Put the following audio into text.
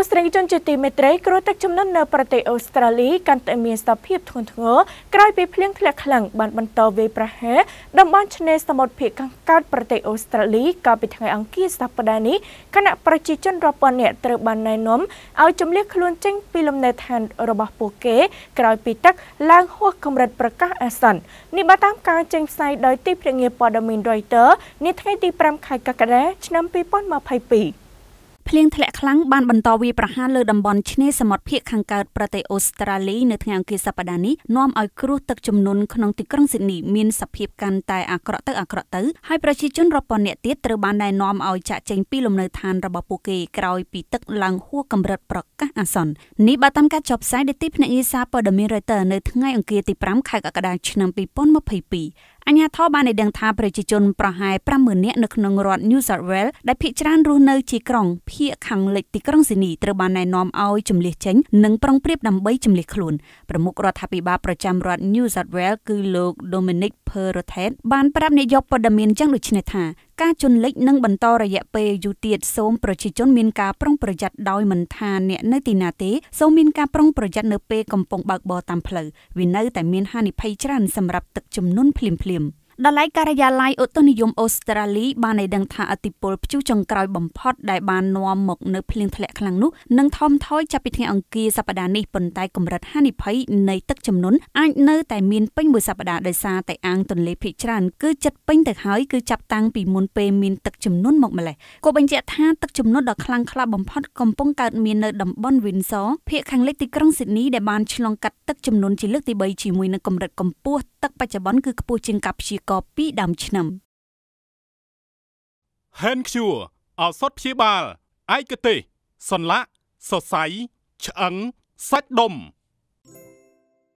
លោកស្រីជនជាទីមេត្រីគ្រោះទឹកជំនន់នៅប្រទេសអូស្ត្រាលីកាន់តែមានសភាពធ្ងន់ធ្ងរក្រោយពីភ្លៀងធ្លាក់ខ្លាំងបានបន្តវាយប្រហារតំបន់ឆ្នេរសមុទ្រភាគខាងកើតប្រទេសអូស្ត្រាលីកាលពីថ្ងៃអង្គារសប្តាហ៍នេះគណៈប្រជាជនរាប់ពាន់នាក់ត្រូវបានណែនាំឲ្យជម្លៀសខ្លួនចេញពីលំនៅឋានរបស់ពួកគេ ក្រោយពីទឹកឡើងហួសកម្រិតប្រកាសអាសន្ននេះបើតាមការចេញផ្សាយដោយទីភ្នាក់ងារព័ត៌មាន Reuters នាថ្ងៃទី5ខែកក្កដាឆ្នាំ2022ភ្លៀងធ្លាក់ខ្លាំងបានបន្តវាយប្រហារលើតំបន់ឆ្នេរសមុទ្រភាគខាងកើតប្រទេសអូស្ត្រាលីនៅថ្ងៃអង្គារសប្តាហ៍នេះនាំឲ្យគ្រោះទឹកជំនន់ក្នុងទីក្រុងស៊ីដនីមានសភាពកាន់តែអាក្រក់ទៅអាក្រក់ទៅហើយប្រជាជនរាប់ពាន់នាក់ទៀតត្រូវបានណែនាំឲ្យចាក់ចេញពីលំនៅឋានរបស់ពួកគេក្រោយពីទឹកឡើងហួសកម្រិតប្រកាសអាសន្ននេះបើតាមការចុះផ្សាយដែលទីភ្នាក់ងារសារព័ត៌មាន Reuters នៅថ្ងៃអង្គារទី5ខែកក្កដាឆ្នាំ2022អាញាធរបានឲ្យដឹងថាប្រជាជនប្រហែល50,000នាក់នៅក្នុងរដ្ឋ New South Wales ដែលភ ieck ច្រើនរស់នៅជាក្រុងភៀកខាងលិចទីក្រុងស៊ីនីត្រូវបានណែនាំឲ្យជំលះចេញនិងប្រុងប្រៀបដើម្បីជំលះខ្លួនប្រមុខរដ្ឋាភិបាលប្រចាំរដ្ឋ New South Wales គឺលោក Dominic ភើរដ្ឋេតបានប្រាប់នាយកព័ត៌មានយ៉ាងដូចនេះថាការជន់លិចនឹងបន្តរយៈពេលយូរទៀតសូមប្រជាជនមានការប្រុងប្រយ័ត្នដោយមិនថាអ្នកនៅទីណាទេសូមមានការប្រុងប្រយ័ត្ននៅពេលកំពុងបើកបរតាមផ្លូវវានៅតែមានហានិភ័យច្រើនសម្រាប់ទឹកជំនន់ភ្លាមៗដល់ឡៃការិយាល័យឧតុនិយមអូស្ត្រាលីបានឲ្យដឹងថាអតិពលព្យុះចុងក្រោយបំផុតដែលបាននាំមកនៅភ្លៀងធ្លាក់ខ្លាំងនោះនឹងថមថយចាប់ពីថ្ងៃអង្គារសប្តាហ៍នេះប៉ុន្តែកម្រិតហានិភ័យនៃទឹកជំនន់អាចនៅតែមានពេញមួយសប្តាហ៍ដោយសារតែអាងទន្លេភាគច្រើនគឺជិតពេញទៅហើយគឺចាប់តាំងពីមុនពេលមានទឹកជំនន់មកម្លេះក៏បញ្ជាក់ថាទឹកជំនន់ដ៏ខ្លាំងក្លាបំផុតកំពុងកើតមាននៅតំបន់ Windsor ភាគខាងលិចទីក្រុង Sydney ដែលបានឆ្លងកាត់ទឹកជំនន់ជាលើកទី3ជាមួយនឹងកម្រិតកម្ពស់ទឹកបច្ចុប្បន្នគឺខ្ពស់ជាងការព្យាក៏ពីដើមឆ្នាំ Hand Cure ឱសថព្យាបាលឯកទេសសន្លាក់សរសៃឆ្អឹងសាច់ដុំ